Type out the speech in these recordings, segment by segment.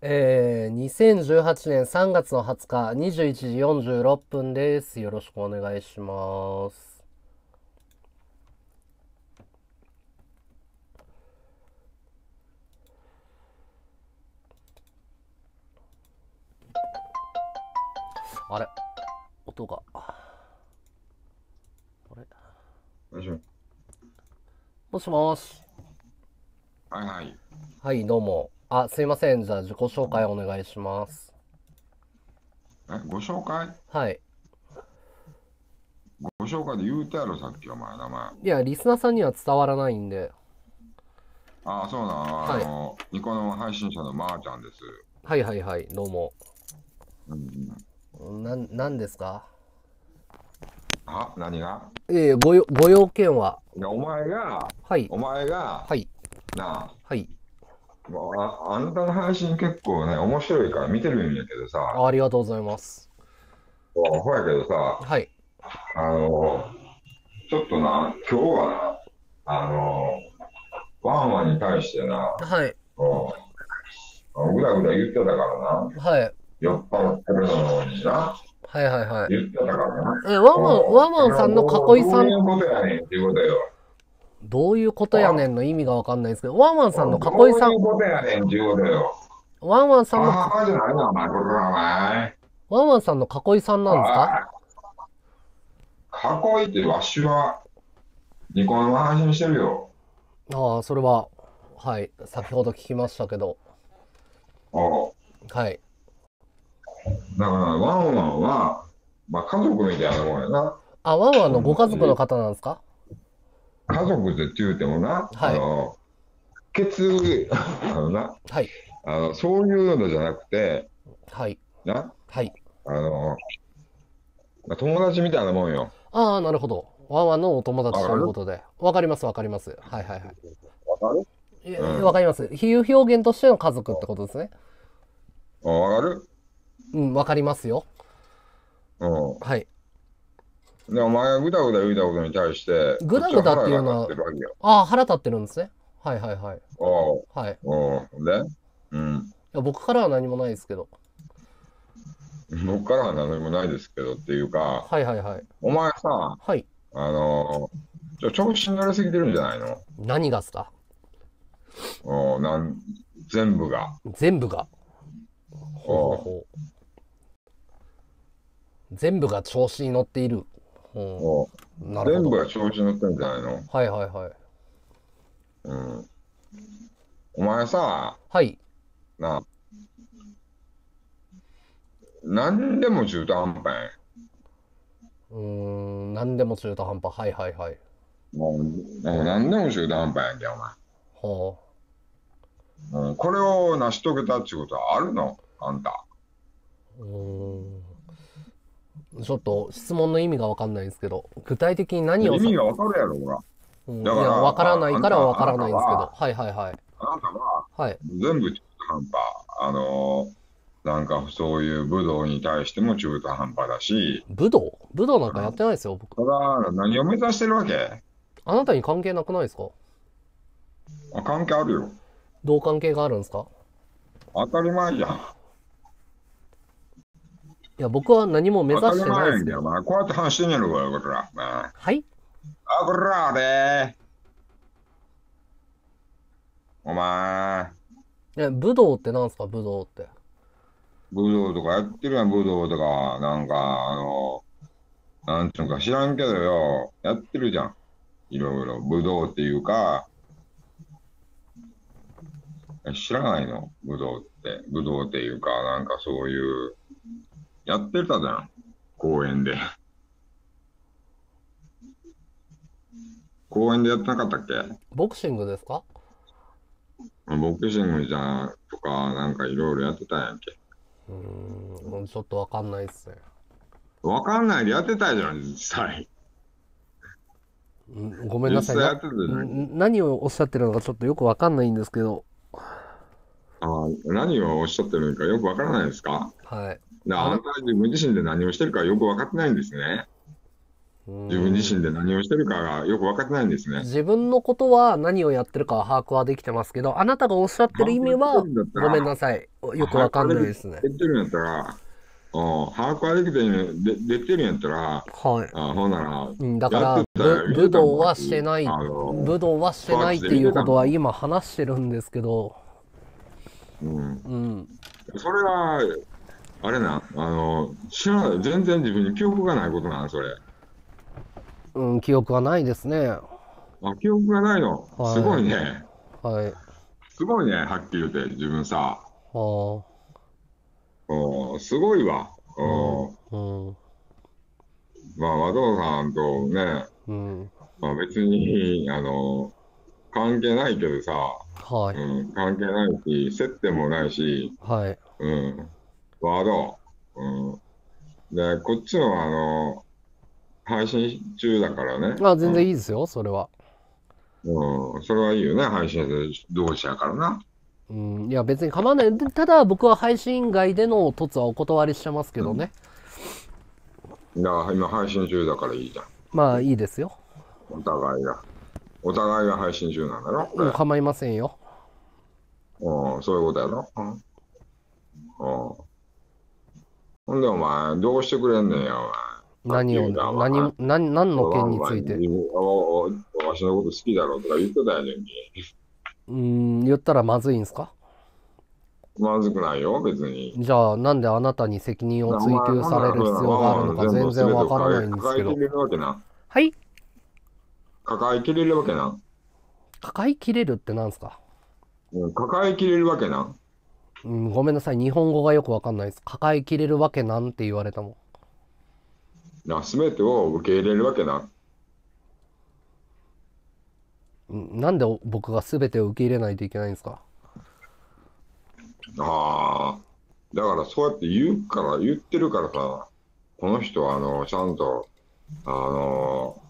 えー、2018年3月の20日21時46分です。よろしくお願いします。あれ音が。あれもしもし。はいはい。はい、どうも。あ、すいません。じゃあ自己紹介お願いします。え、ご紹介はい。ご紹介で言うてやろ、さっきお前、名前。いや、リスナーさんには伝わらないんで。ああ、そうな。あの、はい、ニコの配信者のまーちゃんです。はいはいはい、どうも。うん、ななんですかあ、何がええごよ、ご用件は。いや、お前が、はい。お前が、はい。なあ、はい。ああなたの配信結構ね、面白いから見てるんやけどさ。ありがとうございます。ほやけどさ、はい。あの、ちょっとな、今日はな、あの、ワンワンに対してな、はい。うん。ぐだぐだ言ってたからな。はい。酔っ払ってるのにな。はいはいはい。言ってたからな。え、ワンワン、ワンワンさんの囲いさん。そういうことやねんっていうことよ。どういうことやねんの意味がわかんないですけど、ワンワンさんの囲いさん。どういうことやねんっていよ。ワンワンさんの。ああ、じゃないな、お前、これお前。ワンワンさんの囲いさんなんですか囲いってわしは、離婚の話にしてるよ。ああ、それは、はい、先ほど聞きましたけど。ああ。はい。だから、ワンワンは、まあ、家族みたいなもんやな。あ、ワンワンのご家族の方なんですか、家族でって言うてもな、はい、あの、血、あのな、はい、あのそういうのじゃなくて、はい。な、はい。あの、友達みたいなもんよ。ああ、なるほど。ワンワンのお友達ということで。わかります、わかります。はいはいはい。わかるわ、うん、かります。比喩表現としての家族ってことですね。わかるうん、わかりますよ。うん。はい。でお前がぐだぐだ言うたことに対して、ぐだぐだっていうのは、ああ、腹立ってるんですね。はいはいはい。あ、はい。で、うん。いや僕からは何もないですけど。僕からは何もないですけどっていうか、はいはいはい。お前さ、はい。あの、ちょ調子に乗りすぎてるんじゃないの何がっすかおなん全部が。全部が。ほうほうほう。全部が調子に乗っている。なる全部が調子乗ってんじゃないのはいはいはい。うん。お前さ、はい。な、んでも中途半端やん。うーん、んでも中途半端。はいはいはい。もう、もうでも中途半端やんけ、おほ前。うん、これを成し遂げたってことはあるのあんた。う。うーん。ちょっと質問の意味がわかんないんですけど、具体的に何を意味がわかるやろ、ほら。いや、わからないからわからないんですけど。はいはいはい。あなたは、はい、全部中途半端。あのなんかそういう武道に対しても中途半端だし。武道武道なんかやってないですよ、僕。ただ、何を目指してるわけあなたに関係なくないですかあ関係あるよ。どう関係があるんですか当たり前じゃん。いや、僕は何も目指してないんだよ、まあ、こうやって話してんやろ、これら。まあ、はいあ、こら、あれお前。え、武道ってなんすか、武道って。武道とかやってるやん、武道とか。なんか、あの、なんちゅうか知らんけどよ、やってるじゃん。いろいろ。武道っていうか、知らないの武道って。武道っていうか、なんかそういう。やってたじゃん、公園で。公園でやってなかったっけボクシングですかボクシングじゃんとか、なんかいろいろやってたんやんけ。うーん、ちょっとわかんないっすね。わかんないでやってたじゃん、実際。んごめんなさいやってた何をおっしゃってるのかちょっとよくわかんないんですけど。あ何をおっしゃってるのかよくわからないですかはい。あなたは自分自身で何をしてるかよく分かってないんですね。自分自身で何をしてるかがよく分かってないんですね。自分のことは何をやってるか把握はできてますけど、あなたがおっしゃってる意味は、ごめんなさい。よく分かんないですね。言ってるんやったら、把握はできてるでできてるんやったら、はい。あほんなら、うん、だから武、武道はしてない、武道はしてないっていうことは今話してるんですけど、うん。うん、それは、あれな、あの、知らない、全然自分に記憶がないことなの、それ。うん、記憶がないですね。あ、記憶がないの。はい、すごいね。はい。すごいね、はっきり言って、自分さ。はあ。おすごいわ。おうん。まあ、和道さんとね、うん。まあ、別に、あの、関係ないけどさ、はい。うん、関係ないし、接点もないし、はい。うん。ワード、うん、でこっちのあの配信中だからねまあ全然いいですよ、うん、それはうんそれはいいよね配信同士やからなうんいや別に構わないただ僕は配信外での凸はお断りしてますけどね、うん、だから今配信中だからいいじゃんまあいいですよお互いがお互いが配信中なんだろ、うん、構いませんようんそういうことやろうん、うんほんで、お前、どうしてくれんねんや、お前。何を、何、何、何の件について。おおのこと好きだろとか言ってたやねんけ。うん、言ったらまずいんすかまずくないよ、別に。じゃあ、なんであなたに責任を追及される必要があるのか全然わからないんですけど。抱えきれるわけな。はい抱えきれるわけな。抱えきれるってなんすか、抱えきれるわけな。うん、ごめんなさい、日本語がよくわかんないです。抱えきれるわけなんて言われたもん。な、すべてを受け入れるわけなん。なんで僕がすべてを受け入れないといけないんですかああ、だからそうやって言うから、言ってるからさ、この人はあの、ちゃんと、あの、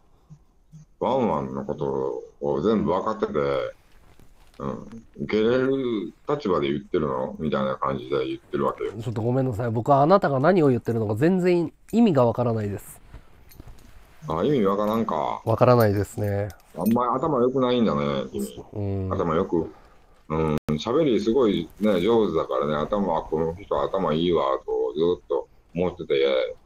ワンワンのことを全部分かってて、うん、受け入れる立場で言ってるのみたいな感じで言ってるわけよ。ちょっとごめんなさい。僕はあなたが何を言ってるのか全然意味がわからないです。あ、意味わからんか。わからないですね。あんまり頭良くないんだね、君。頭よく。うん、喋りすごいね、上手だからね、頭、この人頭いいわ、と、ずっと思ってて、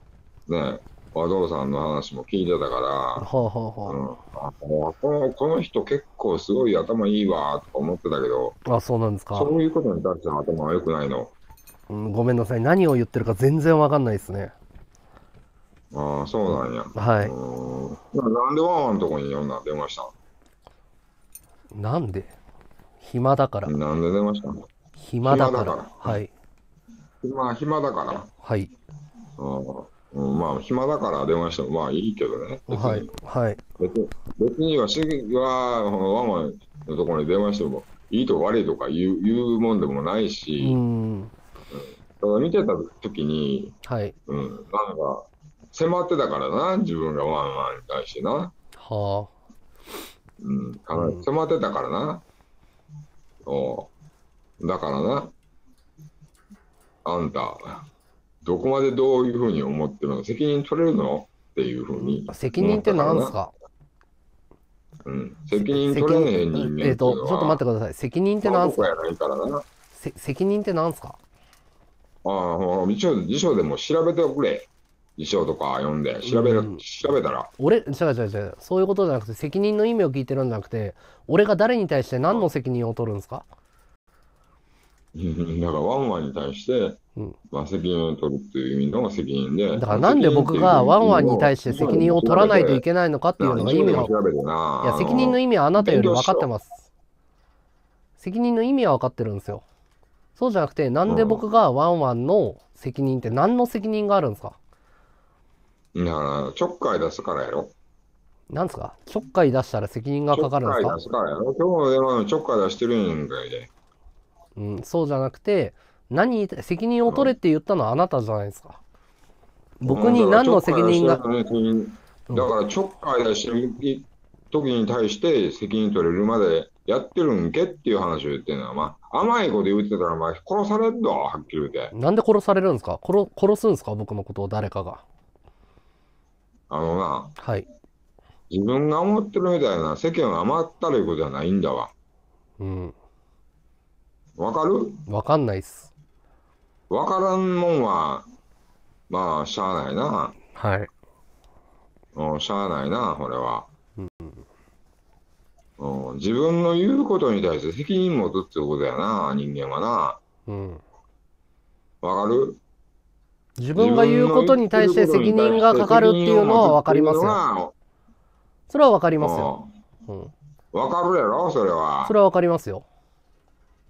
ね、和道さんの話も聞いてたから、この、人結構すごい頭いいわと思ってたけど、あそうなんですかそういうことに対しての頭は良くないの。うんごめんなさい何を言ってるか全然わかんないですねああ、そうなんや。はいんなんでワンワンのとこに呼ん女出ましたなんで暇だからなんで出ました暇だから暇だからはい暇暇だから。はいううん、まあ、暇だから電話しても、まあいいけどね。はい。はい。別別に、わしは、ワンワンのところに電話しても、いいと悪いとか言う言うもんでもないし、うん。ただ見てた時に、はい。うん、なんか、迫ってたからな、自分がワンワンに対してな。はあ。うん、かなり迫ってたからな。うん、おだからな、あんた、どこまでどういうふうに思ってるの責任取れるのっていうふうに。責任って何すかうん、責任取れねえ人間えっ、ー、と、ちょっと待ってください。責任って何すか責任って何すかああ、一応辞書でも調べておくれ。辞書とか読んで、調べ、うん、調べたら。俺、違う違う違う、そういうことじゃなくて、責任の意味を聞いてるんじゃなくて、俺が誰に対して何の責任を取るんですか、うん、だから、ワンワンに対して、まあ、責任を取るっていう意味の責任で。だからなんで僕がワンワンに対して責任を取らないといけないのかっていうのが意味は。いや、責任の意味はあなたより分かってます。責任の意味は分かってるんですよ。そうじゃなくて、なんで僕がワンワンの責任って何の責任があるんですか、うん、いや、ちょっかい出すからやろ。なんですかちょっかい出したら責任がかかるんですかちょっかい出すからやろ。今日の電話のちょっかい出してるんかいで。うん、そうじゃなくて、何責任を取れって言ったのはあなたじゃないですか。僕に何の責任が。だからちょっかい出して時に対して責任取れるまでやってるんけっていう話を言ってんのは、まあ、甘いこと言ってたら、まあ、殺されるわ、はっきり言って。なんで殺されるんですか殺殺すんですか僕のことを誰かが。あのな、はい。自分が思ってるみたいな世間は甘ったるいことじゃないんだわ。うん。わかるわかんないっす。分からんもんは、まあ、しゃあないな。はい。うん、しゃあないな、これは。うん、うん、自分の言うことに対して責任持つってことやな、人間はな。うん。わかる自分が言うことに対して責任がかかるっていうのは分かりますよ。それは分かりますよ。うん。分かるやろ、それは。それは分かりますよ。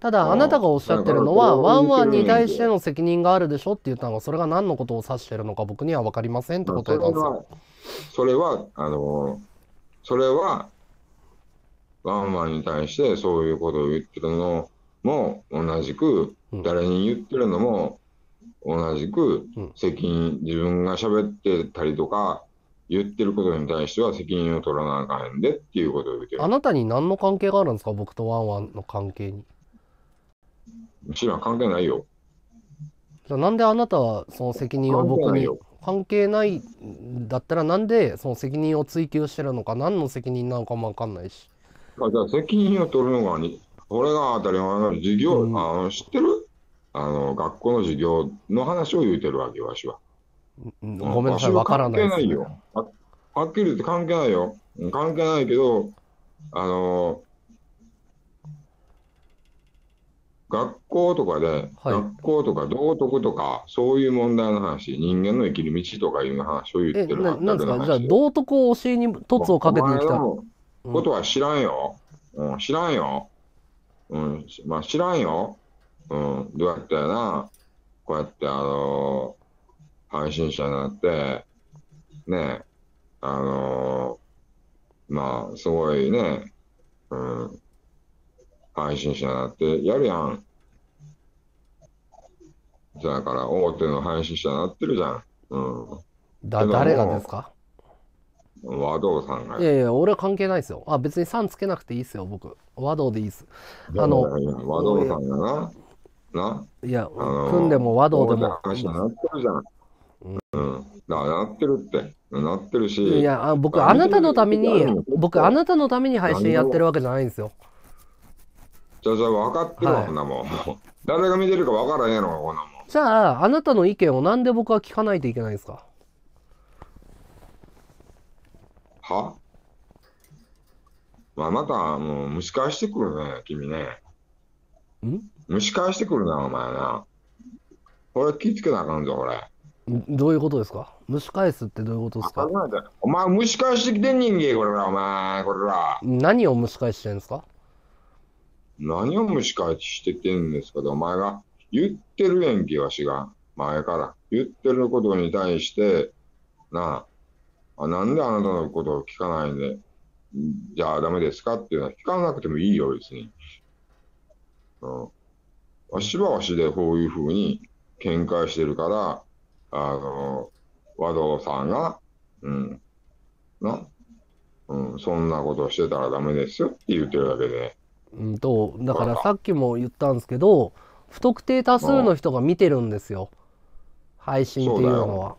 ただあなたがおっしゃってるのはワンワンに対しての責任があるでしょって言ったのがそれが何のことを指してるのか僕には分かりませんってこと。たんですそれはあのそれはワンワンに対してそういうことを言ってるのも同じく、誰に言ってるのも同じく、責任、自分が喋ってたりとか、言ってることに対しては責任を取らなあかんでっていうことを言ってる。あなたに何の関係があるんですか、僕とワンワンの関係に。うちら関係ないよ。じゃなんであなたはその責任を僕に関係ないだったらなんでその責任を追及してるのか何の責任なのかもわかんないし。あじゃあ責任を取るのがに俺が当たり前の授業、うん、あの知ってるあの学校の授業の話を言うてるわけわしは。ごめんなさい、わからない、関係ないよはっきり言って関係ないよ。関係ないけど、あの学校とかで、はい、学校とか道徳とか、そういう問題の話、人間の生きる道とかいう話を言ってるななんですか、じゃあ、道徳を教えに凸をかけてきた。ことは知らんよ。うん、知らんよ。うん、まあ、知らんよ。うん、どうやったやな、こうやって、あのー、配信者になって、ね、あのー、まあ、すごいね、うん、配信者になってやるやん。じゃあから大手の配信者になってるじゃん。うん。だ、誰がですか和道さんが。いやいや、俺は関係ないですよ。あ、別にさんつけなくていいですよ、僕。和道でいいです。あの、和道さんがな。な。いや、あのー、組んでも和道でも。話になってるじゃん。うん。うん、だからなってるって。なってるし。いや、あ僕、あなたのために、僕、あなたのために配信やってるわけじゃないんですよ。じゃあ、じゃあ分かってるわ、こんなもん。誰が見てるか分からへんやろ、こんなもん。じゃあ、あなたの意見をなんで僕は聞かないといけないんですかはあ、なた、もう蒸し返してくるね、君ね。ん蒸し返してくるな、お前な。これ気付けなあかんぞ、これ。どういうことですか蒸し返すってどういうことですかお前蒸し返してきてん人間これらお前これら何を蒸し返してんですか何を蒸し返しててんですけど、お前が言ってるやんけ、わしが。前から言ってることに対して、なあ、あなんであなたのことを聞かないんで、じゃあダメですかっていうのは聞かなくてもいいよ、別に。うん。わしはわしでこういうふうに見解してるから、あの、和道さんが、うん、な、うん、そんなことしてたらダメですよって言ってるだけで、うんと、だからさっきも言ったんですけど、不特定多数の人が見てるんですよ。配信っていうのは。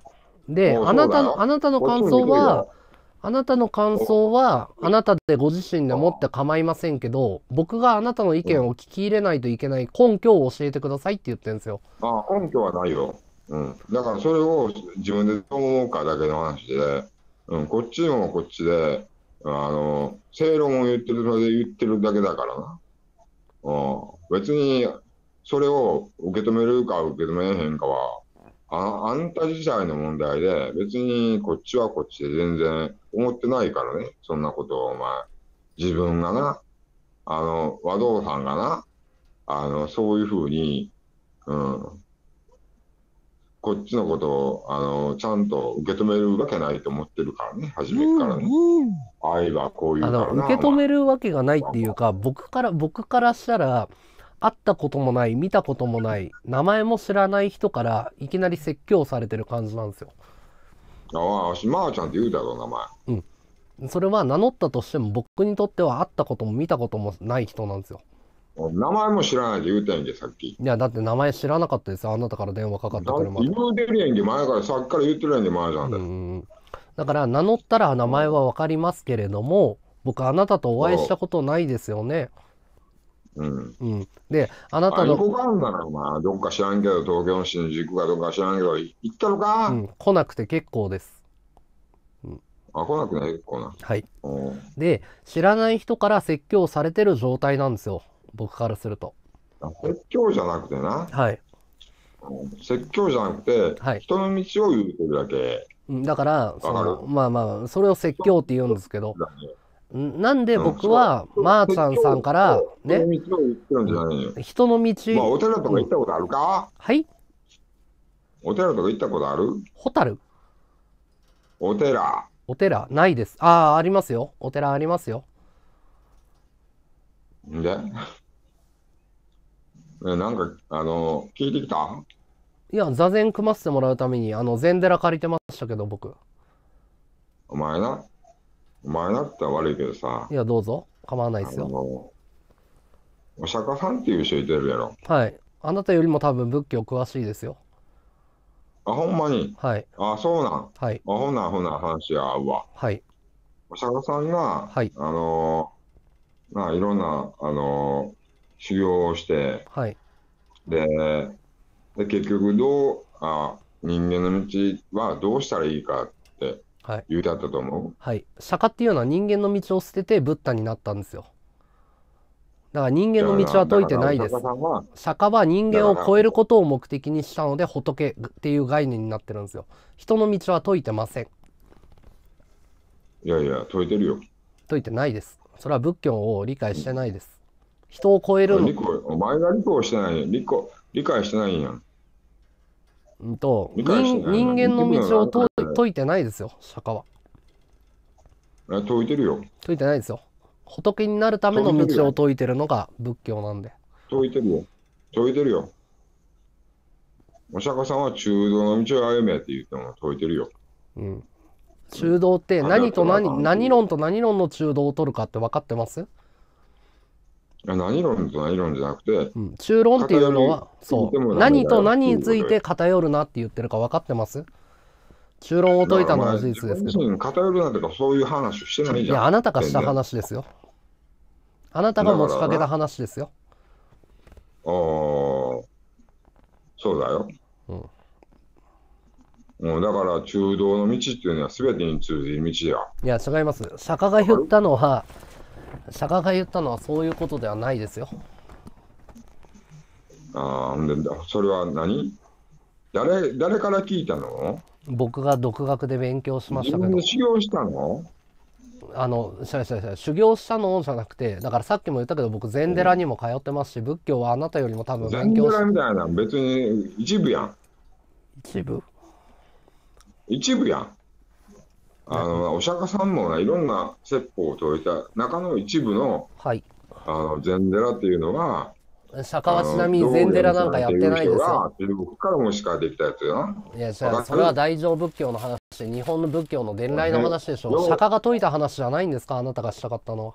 で、あなたの、あなたの感想は、あなたの感想は、あなたでご自身で持って構いませんけど、僕があなたの意見を聞き入れないといけない根拠を教えてくださいって言ってるんですよ。あ根拠はないよ。うん。だからそれを自分でどう思うかだけの話で、うん、こっちもこっちで、あの、正論を言ってるので言ってるだけだからな。うん、別に、それを受け止めるか受け止めへんかは、ああんた自体の問題で、別にこっちはこっちで全然思ってないからね、そんなことをお前、自分がな、あの、和道さんがな、あの、そういうふうに、うん、こっちのことをあのちゃんと受け止めるわけないと思ってるからね、初めからね。うんうん、愛はこういうからな受け止めるわけがないっていうか、僕から、僕からしたら、会ったこともない、見たこともない、名前も知らない人からいきなり説教されてる感じなんですよ。ああ、しまーちゃんって言うだろう、名前。うん。それは名乗ったとしても、僕にとっては会ったことも見たこともない人なんですよ。名前も知らないで言うたんじゃん、さっき。いや、だって名前知らなかったですよ、あなたから電話かかってくるまで。言うてるやんけ、前から、さっきから言ってるやんけ、前じゃんだから、名乗ったら名前は分かりますけれども、僕、あなたとお会いしたことないですよね。うん。うん、で、あなたの。どこがあるんだな、まあ、どっか知らんけど、東京の新宿かどっか知らんけど、行ったのか、うん、来なくて結構です。あ、来なくない結構な。はい。で、知らない人から説教されてる状態なんですよ。僕からすると。説教じゃなくてな、はい、説教じゃなくて、はい、人の道を言うてるだけ。だから、そのまあまあ、それを説教って言うんですけど、なんで僕は、まーちゃんさんから、ね、人の道。まあ、お寺とか行ったことあるか、うん、はいお寺とか行ったことあるホタルお寺。お寺ないです。ああ、ありますよ。お寺ありますよ。でなんか、あの、聞いてきたいや、座禅組ませてもらうために、あの、禅寺借りてましたけど、僕。お前な、お前なって悪いけどさ。いや、どうぞ。構わないですよ。お釈迦さんっていう人いてるやろ。はい。あなたよりも多分仏教詳しいですよ。あ、ほんまに。はい。あ、そうなん。はい。あ、ほな、ほな、話合うわ。はい。お釈迦さんが、はい。あのー、まあ、いろんな、あのー修行をして、はい、でで結局どうあ人間の道はどうしたらいいかって言うてあったと思う、はい、はい、釈迦っていうのは人間の道を捨ててブッダになったんですよだから人間の道は解いてないです釈迦は人間を超えることを目的にしたので仏っていう概念になってるんですよ人の道は解いてませんいやいや解いてるよ解いてないですそれは仏教を理解してないです人を超えるの。お前が理解してないやん。理解してないやん。うんと人、人間の道を解いてないですよ、釈迦は。解いてるよ。解いてないですよ。仏になるための道を解いてるのが仏教なんで。解いてるよ。解いてるよ。お釈迦さんは中道の道を歩めって言っても解いてるよ。うん。中道って何と何、何論と何論の中道を取るかって分かってます何論と何論じゃなくて、うん、中論っていうのはそう何と何について偏るなって言ってるか分かってます中論を解いたのは事実ですけど。偏るなんてかそういう話してないじゃん。いや、あなたがした話ですよ。あなたが持ちかけた話ですよ。ああ、そうだよ。うん。もうだから中道の道っていうのは全てに通じる道や。いや違います。釈迦が言ったのは釈迦が言ったのはそういうことではないですよああんでそれは何誰誰から聞いたの僕が独学で勉強しましたけど修行したのあの修行したのじゃなくてだからさっきも言ったけど僕禅寺にも通ってますし、仏教はあなたよりも多分勉強し禅寺みたいな別に一部やん一部一部やんあのお釈迦さんも、ね、いろんな説法を説いた中の一部の,、はい、あの禅寺っていうのは、釈迦はちなみに禅寺なんかやってないですよ。中国からもしかできたやつよな。いや、それは大乗仏教の話、日本の仏教の伝来の話でしょ。う。釈迦が説いた話じゃないんですか、あなたがしたかったのは。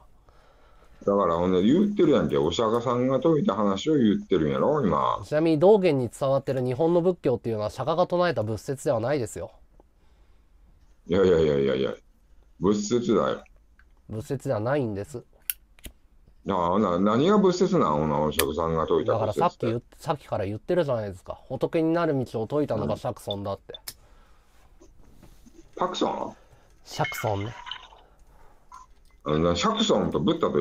だからほんで言ってるやんけ、お釈迦さんが説いた話を言ってるんやろ、今。ちなみに道元に伝わってる日本の仏教っていうのは、釈迦が唱えた仏説ではないですよ。いやいやいやいやいや、物質だよ。物質じゃないんです。なあな何が物質なのお釈さんが解いただからさっき言っ。さっきから言ってるじゃないですか。仏になる道を説いたのがシャクソンだって。釈クソンシャクソンね。あのシャクソンとブッダと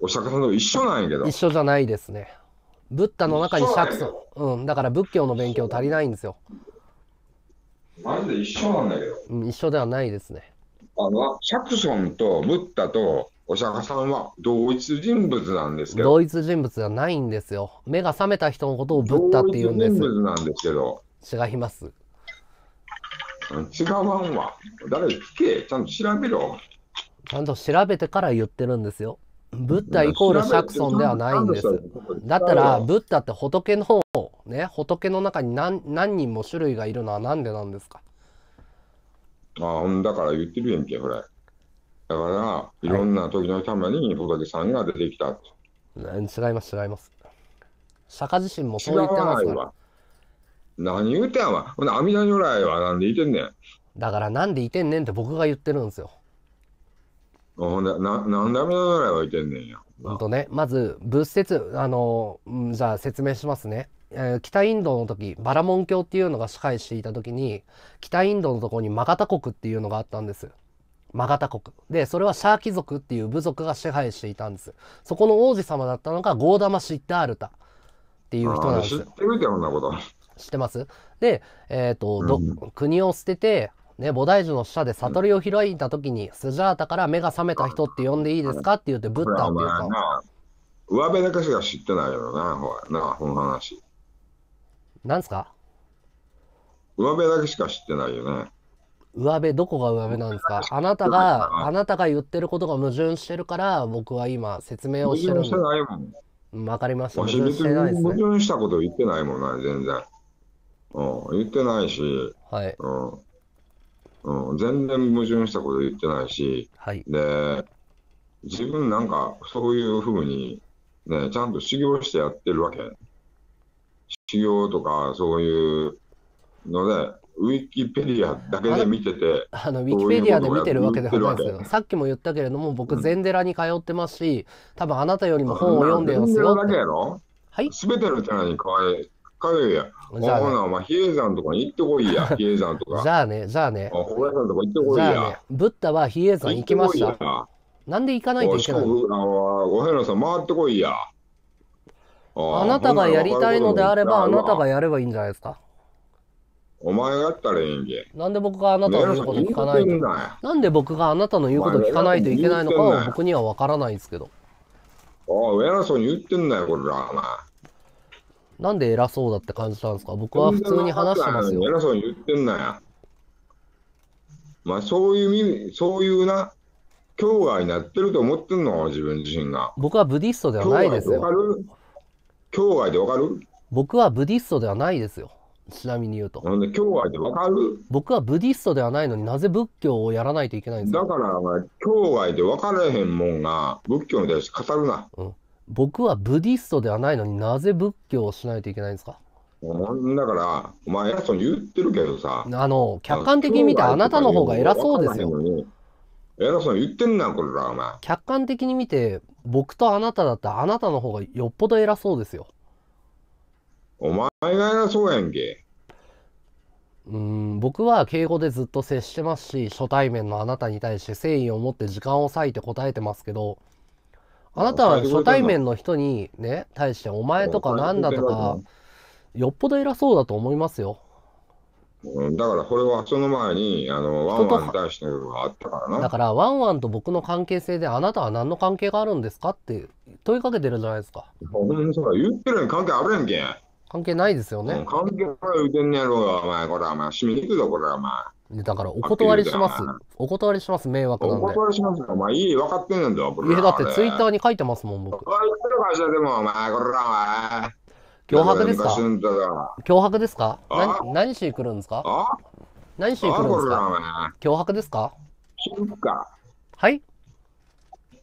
お釈さんと一緒なんやけど。一緒じゃないですね。ブッダの中にシャクソン。うん。だから仏教の勉強足りないんですよ。マジで一緒なんだけど。一緒ではないですね。あの、シャクソンとブッダとお釈迦さんは同一人物なんですけど、同一人物ではないんですよ。目が覚めた人のことをブッダって言うんで同一人物なんですけど、違います。う違わんわ。誰聞け、ちゃんと調べろ。ちゃんと調べてから言ってるんですよ。ブッダイコールシャクソンではないんです。だったら、ブッダって仏の、ね、仏の中に何何人も種類がいるのは何でなんですかああ、だから言ってるやんけ、ほれ。だから、いろんな時のために仏さんが出てきた、はい。違います、違います。釈迦自身もそう言ってますから。何言うてんわ。ほな、阿弥陀如来はなんでいてんねん。だから、なんでいてんねんって僕が言ってるんですよ。何だで、な、ぐらいはいてんねんや。うんとね、まず仏説あのじゃあ説明しますね、えー北インドの時バラモン教っていうのが支配していた時に北インドのところにマガタ国っていうのがあったんですマガタ国でそれはシャーキ族っていう部族が支配していたんですそこの王子様だったのがゴーダマ・シッダールタっていう人なんでー知すってるって、そんなこと。知ってますで、えーとど国を捨ててね、菩提樹の下で悟りを開いた時に、スジャータから目が覚めた人って呼んでいいですかって言って、ブッダっていうか。上辺だけしか知ってないよな、ほらな、この話。なんすか上辺だけしか知ってないよね。上辺、どこが上辺なんですかあなたが、あなたが言ってることが矛盾してるから、僕は今説明をしてるんです。矛盾してないもん。わかりました。矛盾し矛盾したこと言ってないもんな、全然。うん、言ってないし。はい。うんうん、全然矛盾したこと言ってないし、はい、で自分なんかそういうふうに、ね、ちゃんと修行してやってるわけ。修行とかそういうので、ウィキペディアだけで見ててあのウィキペディアで見てるわけではないですよさっきも言ったけれども僕禅寺に通ってますし、ん、多分あなたよりも本を読んでますよ全ての寺にい。かるや。ほな、お前、比叡山とかに行ってこいや、比叡山とか。じゃあね、じゃあね。お小林さんとか行ってこいや。ブッダは比叡山行きました。なんで行かないといけないのお遍路さん、回ってこいや。あなたがやりたいのであれば、あなたがやればいいんじゃないですか。お前がやったらいいんけ。なんで僕があなたの言うこと聞かないと。なんで僕があなたの言うこと聞かないといけないのかは僕にはわからないんですけど。おい、偉そうに言ってんなよ、これら、お前。なんで偉そうだって感じたんですか僕は普通に話してますよ。偉そうに言ってんなや。まあそういう、そういうな、境外になってると思ってんの自分自身が。僕はブディストではないですよ。境外でわかる僕はブディストではないですよ。ちなみに言うと。なんで、境外でわかる僕はブディストではないのになぜ仏教をやらないといけないんですかだから、境外で分からへんもんが、仏教に対して語るな。うん僕はブディストではないのになぜ仏教をしないといけないんですかだから、お前偉そうに言ってるけどさ。あの、客観的に見てあなたの方が偉そうですよ。偉そうに言ってんな、これら、お前。客観的に見て、僕とあなただったらあなたの方がよっぽど偉そうですよ。お前が偉そうやんけ。うん、僕は敬語でずっと接してますし、初対面のあなたに対して誠意を持って時間を割いて答えてますけど、あなたは初対面の人にね、対してお前とかなんだとか、よっぽど偉そうだと思いますよ。だからこれはその前にあのワンワンに対してのあったからなだからワンワンと僕の関係性であなたは何の関係があるんですかって問いかけてるじゃないですかそら言ってるに関係あるやんけ関係ないですよね、うん、関係ない言うてんねやろお前これお前にぞこれお前でだから、お断りします。お断りします、迷惑なんお断りしますよ。お前、いい、分かってんねんだよ、こいや、だってツイッターに書いてますもん、僕。おい、言ってる会社でも、お前、こら、は。脅迫ですか脅迫ですか何しに来るんですか何しに来るんですか脅迫ですか知るか。はい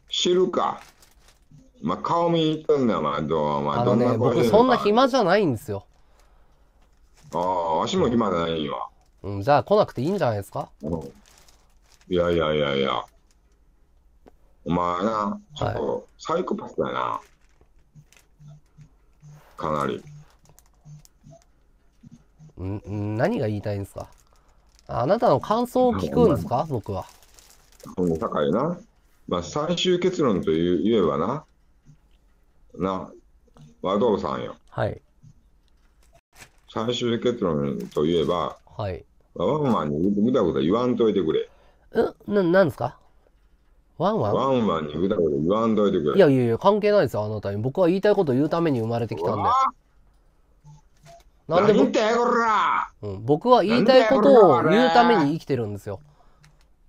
知るか。まあ、顔見に行ったんだよ、お前。どうおあどのね、僕、そんな。暇じゃないんですよ。ああ、わしも暇じゃないよ。うん、じゃあ来なくていいんじゃないですかうん。いやいやいやいや。お前な、ちょっと、サイコパスだな。はい、かなり。ん何が言いたいんですかあなたの感想を聞くんですか僕は。高いな。まあ、最終結論と言えばな、な、和道さんよ。はい。最終結論といえば、はい。ワンワンにぐだぐだ言わんといてくれ。んな、なんですかワンワンワンワンにぐだぐだ言わんといてくれ。いやいやいや、関係ないですよ、あなたに。僕は言いたいことを言うために生まれてきたんで。なんで僕うん、僕は言いたいことを言うために生きてるんですよ。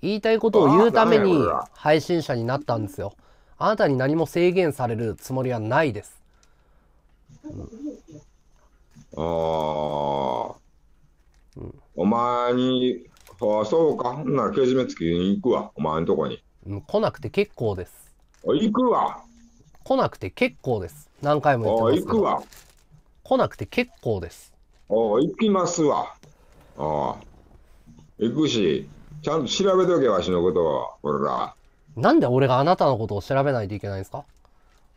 言いたいことを言うために配信者になったんですよ。あなたに何も制限されるつもりはないです。うん、ああ。お前に、ああ、そうか、なけじめつきに行くわ、お前のとこに。来なくて結構です。行くわ。来なくて結構です。何回も言ってますけど。行くわ。来なくて結構です。お行きますわ。ああ。行くし、ちゃんと調べとけ、わしのことを、俺ら。なんで俺があなたのことを調べないといけないんですか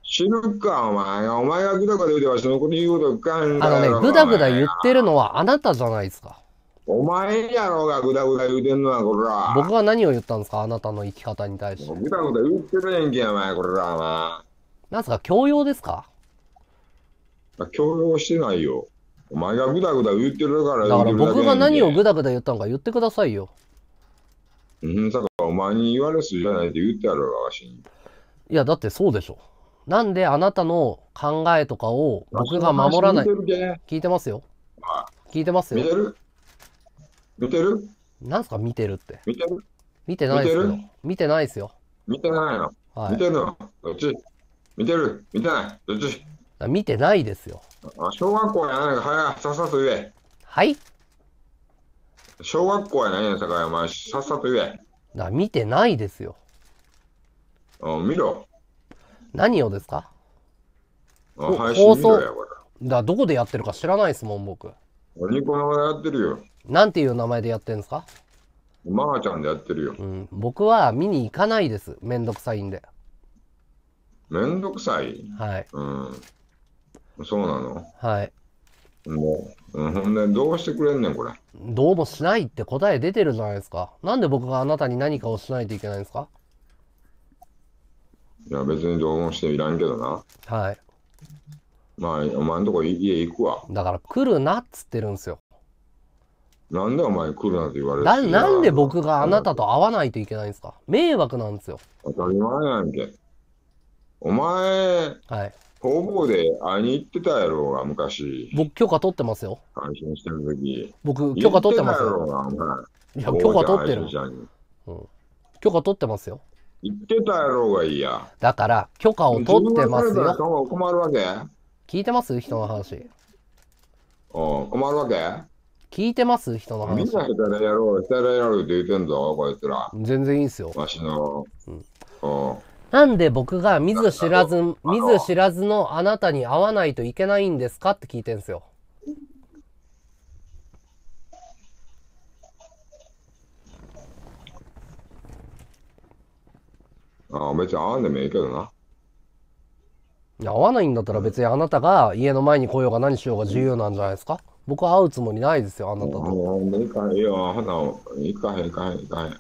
死ぬか、お前が。お前がぐだぐだ言うてわしのこと言うことかんあのね、ぐだぐだ言ってるのはあなたじゃないですか。お前やろうがぐだぐだ言うてんのはこら。僕は何を言ったんですかあなたの生き方に対して。ぐだぐだ言ってるやんけ、お前、こら、お前。なんすか強要ですか強要してないよ。お前がぐだぐだ言ってるからだから僕が何をぐだぐだ言ったのか言ってくださいよ。うん、だかお前に言われすじゃないって言ってやろうが、わしに。いや、だってそうでしょ。なんであなたの考えとかを僕が守らない。聞いてますよ。聞いてますよ。見てる見てるなんすか見てるって。見てる見てないですよ見てないですよ。見てないの、はい見てるのどっち見てる見てないどっちあ見てないですよ。あ小学校やないか早くさっさと言え。はい小学校やないやさかいお前さっさと言え。だ見てないですよ。うん見ろ。何をですかあん配信見ろやこれ。だどこでやってるか知らないですもん、僕。何このやってるよ。なんていう名前でやってるんですかマハちゃんでやってるよ。うん、僕は見に行かないです。めんどくさいんで。めんどくさいはい。うん。そうなのはい。もう、うん、ほんで、どうしてくれんねん、これ。どうもしないって答え出てるじゃないですか。なんで僕があなたに何かをしないといけないんですかいや、別にどうもしていらんけどな。はい。まあ、お前んとこ家行くわ。だから来るなっつってるんですよ。なんでお前来るなって言われるななんで僕があなたと会わないといけないんですか迷惑なんですよ。当たり前なんけ。お前、はい、方々で会いに行ってたやろうが、昔。僕、許可取ってますよ。感心してる時。僕、許可取ってますよ。いや、許可取ってる。うん、許可取ってますよ。言ってたやろうがいいや。だから、許可を取ってますよ。困るわけ聞いてます人の話。あ、困るわけ聞いてます人の話。みんな下手やろう、下手やろうって言ってんぞ、こいつら。全然いいんすよ。わしの。うん。なんで僕が見ず知らず、見ず知らずのあなたに会わないといけないんですかって聞いてんすよ。ああ、別に会わんでもいいけどな。合わないんだったら別にあなたが家の前に来ようが何しようが重要なんじゃないですか僕は会うつもりないですよ、あなたと。ほんま行かへんよ、ほを。行かへん、行かへん、行かへん。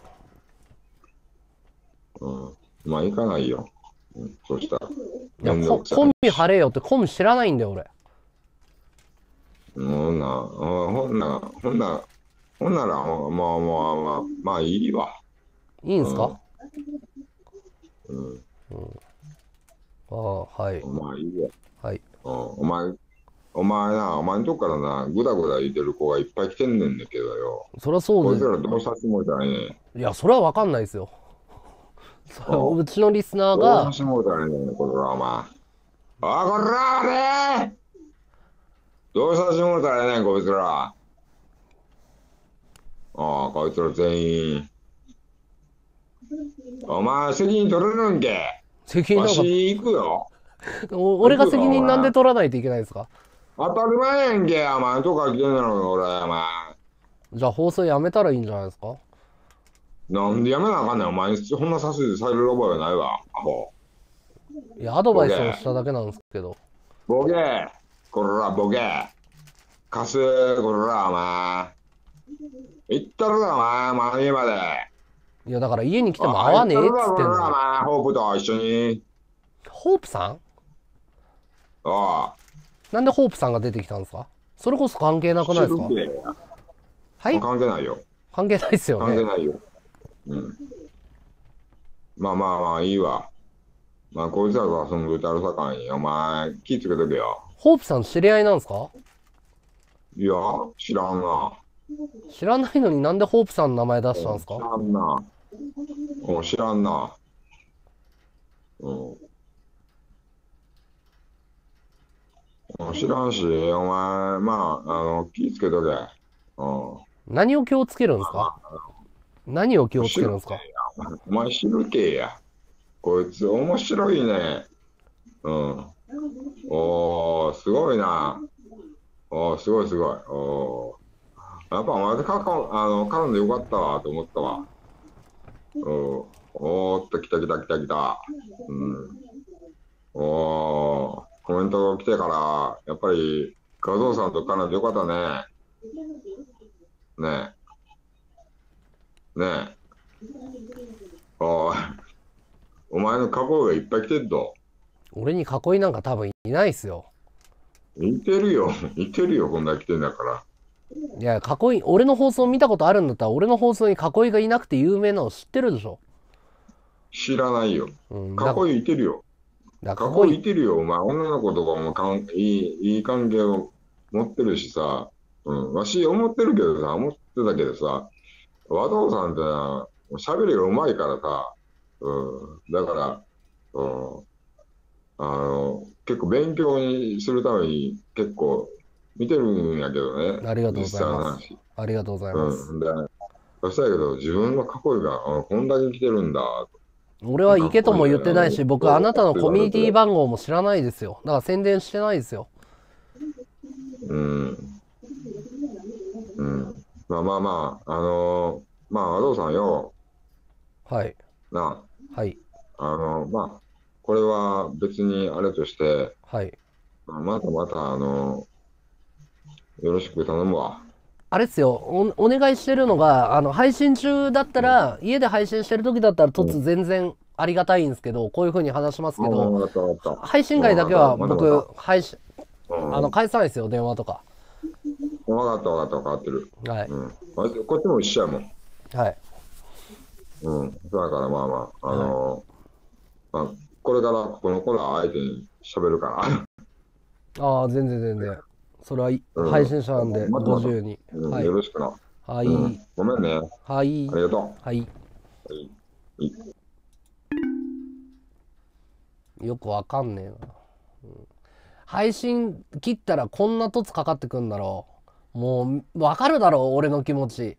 うん。まあ行かないよ。うん、そうしたら。いやコンビ張れよってコンビ知らないんだよ、俺。ほんな、ほんな、ほんな、ほんなら、ほんまあまあまあ、まあいいわ。いいんすか、うん。ああ、はい。お前いいや。はい。おお前、お前な、お前のとこからな、ぐだぐだ言ってる子がいっぱい来てんねんだけどよ。そりゃそうです。こいつらどうしたつもりだね。いや、それはわかんないですよ。そうちのリスナーが。どうしてもだねこれはお前。あ、こらねどうしたしてもだねこいつら。ああ、こいつら全員。お前、責任取れるんけ責任なんか。行くよ。俺が責任なんで取らないといけないんですか当たり前やんけ、お前。とかってんのよ俺、お前。じゃあ放送やめたらいいんじゃないですかなんでやめなあかんねん、お前。そんなさせされる覚えはないわ、アホ。いや、アドバイスをしただけなんですけど。ボケこら、ボケ貸す、こら、お前。行ったらお前、前まで。いや、だから家に来ても会わねえっつってんの。あホープと一緒に。ホープさんああ。なんでホープさんが出てきたんですかそれこそ関係なくないですかはい関係ないよ。関係ないっすよね。関係ないよ。うん。まあまあまあ、いいわ。まあ、こいつらが遊んでるさかいお前、気ぃつけとけよ。ホープさん知り合いなんですかいや、知らんな。知らないのになんでホープさんの名前出したんですか知らんな。知らんな。うん。知らんし、お前、まあ、あの、気ぃつけとけ。うん。何を気をつけるんですか何を気をつけるんですかお前知るけや。こいつ面白いね。うん。おー、すごいな。おー、すごいすごい。おー。やっぱお前でかかあの絡んでよかったわと思ったわ。おおっと、来た来た来た来た。うん。おー、コメントが来てから、やっぱり、画像さんと彼女よかったね。ねえ。ねえ。おお前の囲いがいっぱい来てるぞ。俺に囲いなんか多分いないっすよ。いてるよ。いてるよ、こんな来てんだから。いや、囲い、俺の放送見たことあるんだったら、俺の放送に囲いがいなくて有名なの知ってるでしょ。知らないよ。囲いいてるよ。だ囲いいてるよ。お前、女の子とかもかんいいいい関係を持ってるしさ、うん、わし思ってるけどさ、思ってたけどさ、和藤さんってな、喋りがうまいからさ、うん、だから、うん、あの、結構勉強にするために結構見てるんやけどね。ありがとうございます。ありがとうございます。うん、で、そしたけど、自分は過去が、あこんだけ来てるんだ。俺は行けとも言ってないし、僕、あなたのコミュニティ番号も知らないですよ。だから宣伝してないですよ。うん。うん。まあまあまあ、あのー、まあ、和藤さんよ。はい。なあ。はい。あのー、まあ、これは別にあれとして、はい。またまた、あのーよろしく頼むわ。あれっすよお、お願いしてるのが、あの、配信中だったら、家で配信してる時だったら、突全然ありがたいんですけど、こういうふうに話しますけど、配信外だけは僕、配信、あの、返さないですよ、電話とか。分かった分かった、分かってる。はい。うん、こっちも一緒やもん。はい。うん、だからまあまあ、あのー、はい、まあ、これからこの頃は相手に喋るから。ああ、全然全然。それは配信者なんで、50に。はい、よろしくな。はい、ごめんね。はい。ありがとう。はい。よくわかんねえな。配信切ったらこんな凸かかってくんだろう。もう、わかるだろう、俺の気持ち。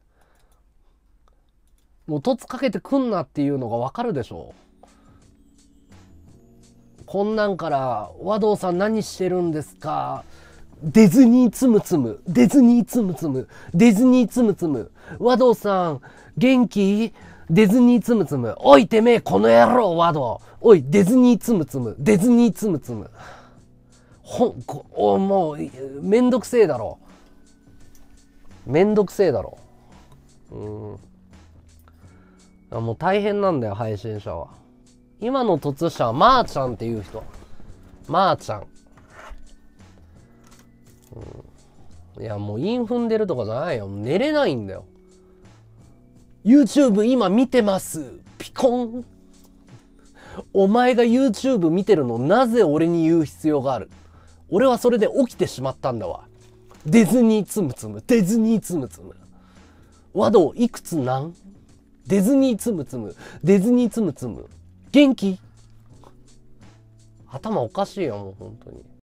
もう凸かけてくんなっていうのがわかるでしょこんなんから、和道さん何してるんですかディズニーつむつむ、ディズニーつむつむ、ディズニーつむつむ、和道さん、元気ディズニーつむつむ、おいてめえ、この野郎、和道、おい、ディズニーつむつむ、ディズニーつむつむ。ほん、お、もう、めんどくせえだろ。めんどくせえだろ。うん。もう大変なんだよ、配信者は。今の突者は、まー、あ、ちゃんっていう人。まー、あ、ちゃん。いや、もうン踏んでるとかじゃないよ。寝れないんだよ。YouTube 今見てますピコンお前が YouTube 見てるのなぜ俺に言う必要がある俺はそれで起きてしまったんだわ。ディズニーつむつむ、ディズニーつむつむ。和道いくつなんディズニーつむつむ、ディズニーつむつむ。元気頭おかしいよ、もう本当に。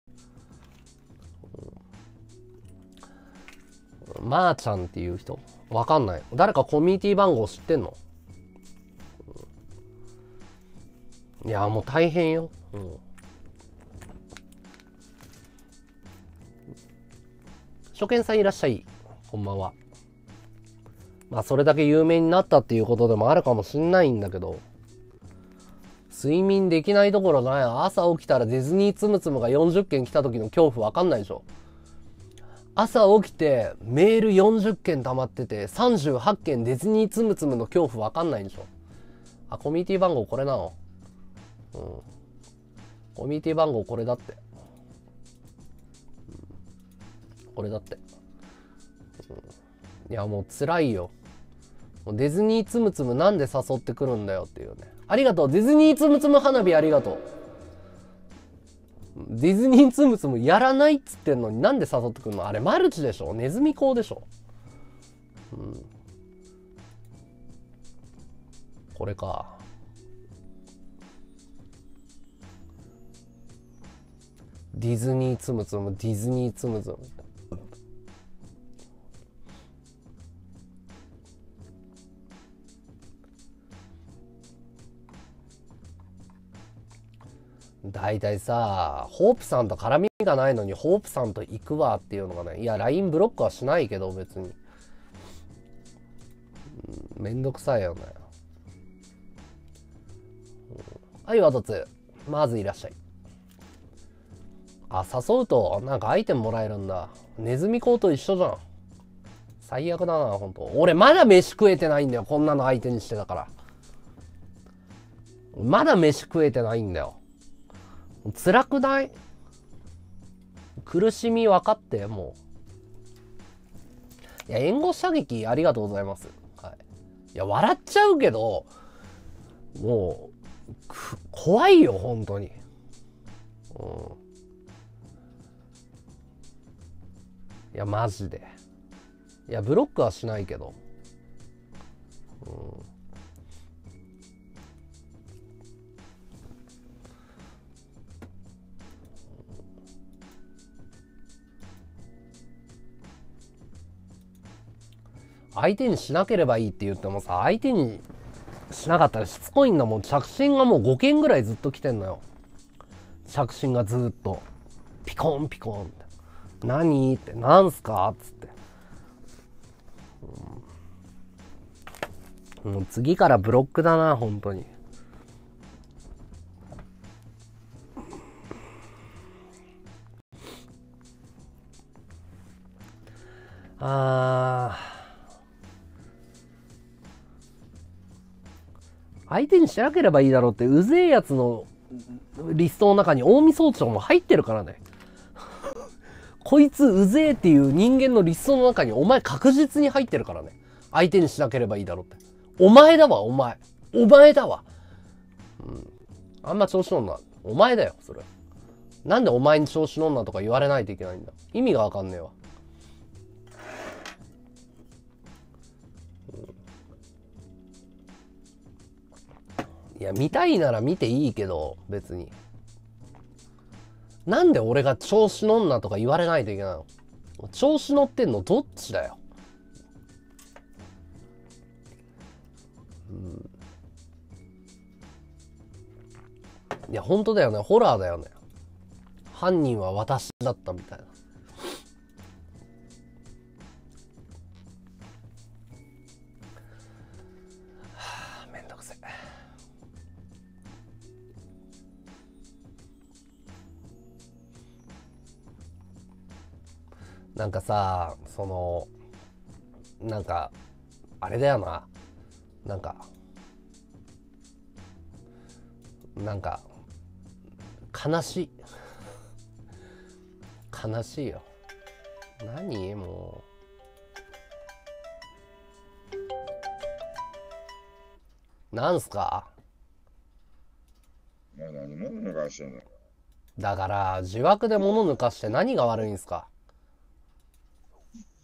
まー、あ、ちゃんっていう人わかんない。誰かコミュニティ番号知ってんのいや、もう大変よ。うん。初見さんいらっしゃい。こんばんは。まあ、それだけ有名になったっていうことでもあるかもしんないんだけど、睡眠できないところが、ない。朝起きたらディズニーつむつむが40件来た時の恐怖わかんないでしょ。朝起きてメール40件溜まってて38件ディズニーつむつむの恐怖わかんないんでしょあコミュニティ番号これなのうんコミュニティ番号これだってこれだって、うん、いやもう辛いよディズニーつむつむなんで誘ってくるんだよっていうねありがとうディズニーつむつむ花火ありがとうディズニーツムツムやらないっつってんのになんで誘ってくんのあれマルチでしょネズミ講でしょうんこれかディズニーツムツムディズニーツムツム大体さ、ホープさんと絡みがないのに、ホープさんと行くわっていうのがね、いや、LINE ブロックはしないけど、別に。めんどくさいよね。はい、ワトツ。まずいらっしゃい。あ、誘うと、なんかアイテムもらえるんだ。ネズミコート一緒じゃん。最悪だな、ほんと。俺、まだ飯食えてないんだよ。こんなの相手にしてたから。まだ飯食えてないんだよ。辛くない苦しみ分かってもういや援護射撃ありがとうございます、はい、いや笑っちゃうけどもう怖いよ本当にうんいやマジでいやブロックはしないけどうん相手にしなければいいって言ってもさ、相手にしなかったらしつこいんだもん。着信がもう5件ぐらいずっと来てんのよ。着信がずっと。ピコンピコンって。何って、何すかっつって。もう次からブロックだな、本当に。ああ。相手にしなければいいだろうって、うぜえやつのリストの中に近江総長も入ってるからね。こいつうぜえっていう人間のリストの中にお前確実に入ってるからね。相手にしなければいいだろうって。お前だわ、お前。お前だわ。うん。あんま調子乗んな。お前だよ、それ。なんでお前に調子乗んなとか言われないといけないんだ。意味がわかんねえわ。いや見たいなら見ていいけど別になんで俺が調子乗んなとか言われないといけないの調子乗ってんのどっちだようんいや本当だよねホラーだよね犯人は私だったみたいななんかさそのなんかあれだよななんかなんか悲しい 悲しいよ何もうなんすかお前何物抜かしてんのだから呪縛で物抜かして何が悪いんすか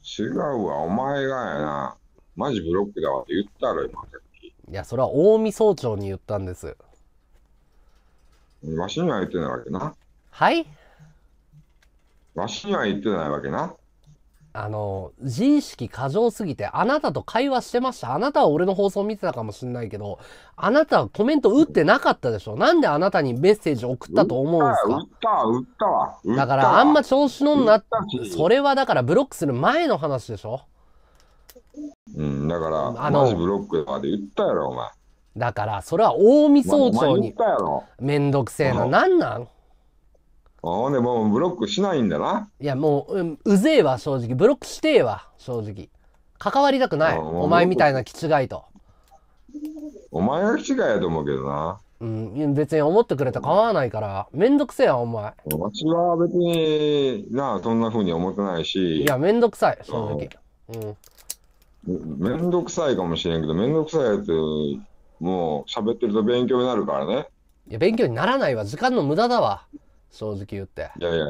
違うわ、お前がやな。マジブロックだわって言ったろ、今、さっき。いや、それは近江総長に言ったんです。わしには言ってないわけな。はいわしには言ってないわけな。あの、自意識過剰すぎて、あなたと会話してました。あなたは俺の放送を見てたかもしんないけど、あなたはコメント打ってなかったでしょ。なんであなたにメッセージ送ったと思うんですか打った打ったわ。だから、あんま調子のんな。それはだからブロックする前の話でしょ。うん、だから、あの、ブロックまで言ったやろ、お前。だから、それは大見総長に。めんどくせえな。なんなんあでもうブロックしないんだな。いや、もう、ううぜえわ、正直。ブロックしてえわ、正直。関わりたくない。お前みたいなツガいと。お前がガいやと思うけどな。うん、別に思ってくれたら構わないから。めんどくせえわ、お前。わしは別にな、そんなふうに思ってないしい、や、めんどくさい、正直。うん。めんどくさいかもしれんけど、めんどくさいやつ、もう喋ってると勉強になるからね。いや、勉強にならないわ。時間の無駄だわ。正直言っていやいや、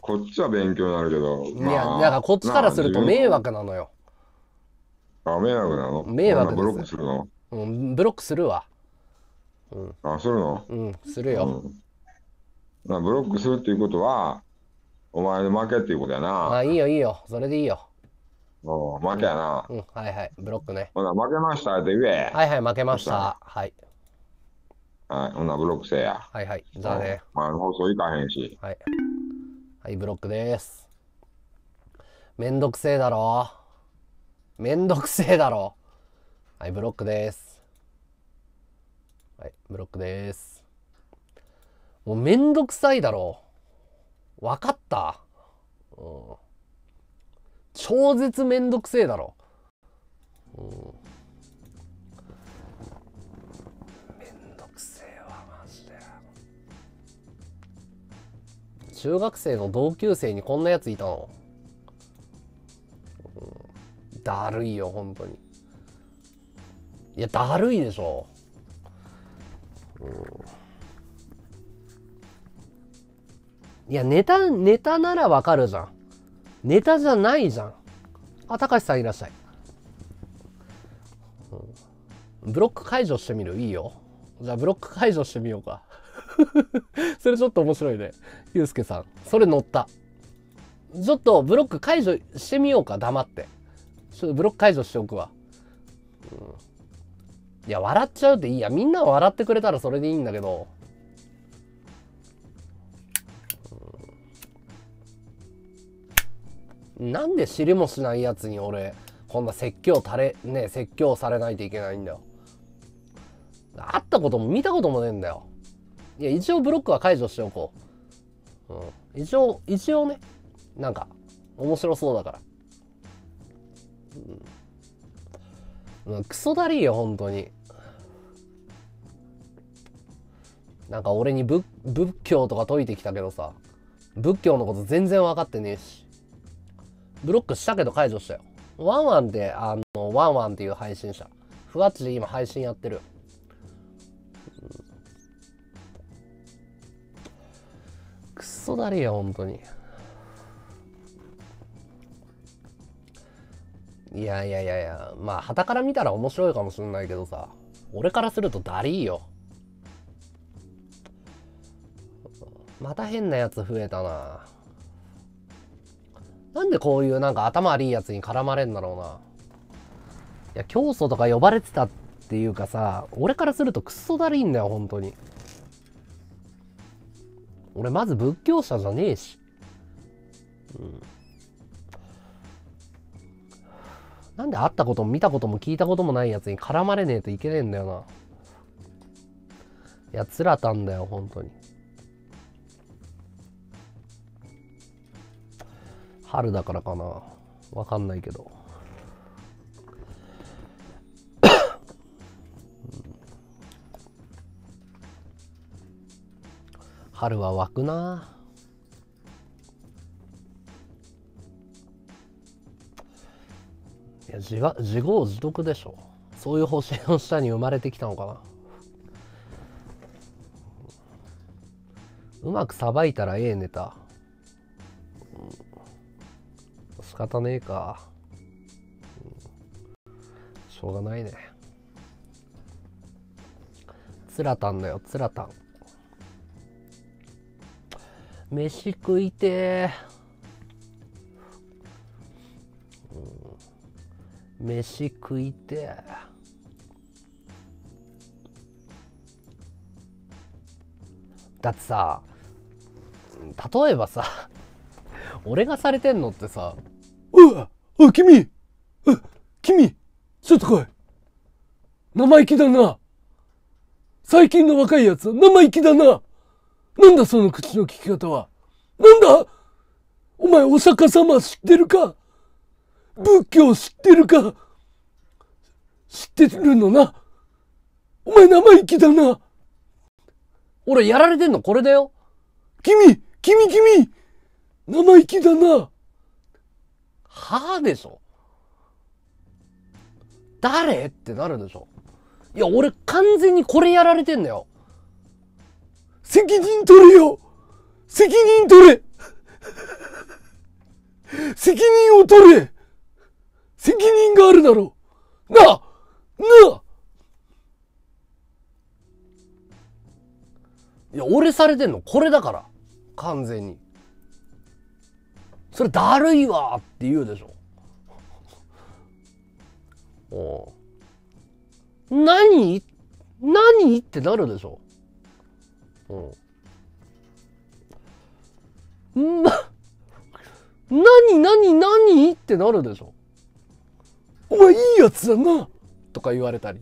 こっちは勉強になるけど、いやだからこっちからすると迷。惑なのよ、あ、迷惑なの迷惑ですブロックするのうん、ブロックするわうん、あ、するのうん、するよ、うん。なブロックするっていうことは、お前の負けっていうことやな。あいいよいいよそれでいいよう負けやな。うんはいはいブロックねほな、負けましたって言え。はいはい負けましたはいはい、ほんなブロックせえや。はいはい、ザね。前の放送いかへんし。はい。はい、ブロックです。めんどくせえだろ。めんどくせえだろ。はい、ブロックです。はい、ブロックです。もうめんどくさいだろ。わかった。うん。超絶めんどくせえだろ。うん。中学生の同級生にこんなやついたの、うん、だるいよ本当にいやだるいでしょ、うん、いやネタネタならわかるじゃんネタじゃないじゃんあたかしさんいらっしゃい、うん、ブロック解除してみるいいよじゃあブロック解除してみようか それちょっと面白いね。ゆうすけさん。それ乗った。ちょっとブロック解除してみようか、黙って。ちょっとブロック解除しておくわ。うん、いや、笑っちゃうっていいや。みんな笑ってくれたらそれでいいんだけど。うん、なんで知りもしないやつに俺、こんな説教垂れ、ね、説教されないといけないんだよ。会ったことも見たこともねえんだよ。いや、一応ブロックは解除しておこう。うん。一応、一応ね、なんか、面白そうだから。うん。クソだりーよ、本当に。なんか俺に仏仏教とか解いてきたけどさ、仏教のこと全然分かってねえし。ブロックしたけど解除したよ。ワンワンで、あの、ワンワンっていう配信者。ふわっちで今配信やってる。ソだれよ本当にいやいやいやいやまあはたから見たら面白いかもしんないけどさ俺からするとダリーよまた変なやつ増えたななんでこういうなんか頭悪いやつに絡まれんだろうないや教祖とか呼ばれてたっていうかさ俺からするとクソだりいんだよ本当に俺まず仏教者じゃねえし。うん。なんで会ったことも見たことも聞いたこともないやつに絡まれねえといけねえんだよな。いや、つらたんだよ、本当に。春だからかな。わかんないけど。春は湧くな自や自業自得でしょそういう星の下に生まれてきたのかなうまくさばいたらええネタ、仕方ねえか、しょうがないねつらたんだよつらたん飯食いてうん、飯食いてだってさ例えばさ俺がされてんのってさ「うわお君君ちょっと来い生意気だな最近の若いやつ生意気だななんだその口の聞き方は。なんだお前お釈迦様知ってるか仏教知ってるか知ってるのなお前生意気だな俺やられてんのこれだよ君君君生意気だなはあでしょ誰ってなるでしょいや、俺完全にこれやられてんだよ。責任取れよ責任取れ責任を取れ責任があるだろうなあなあいや、俺されてんのこれだから。完全に。それだるいわって言うでしょ。お何何ってなるでしょ。うん。な、何何何ってなるでしょ。お前いいやつだなとか言われたり。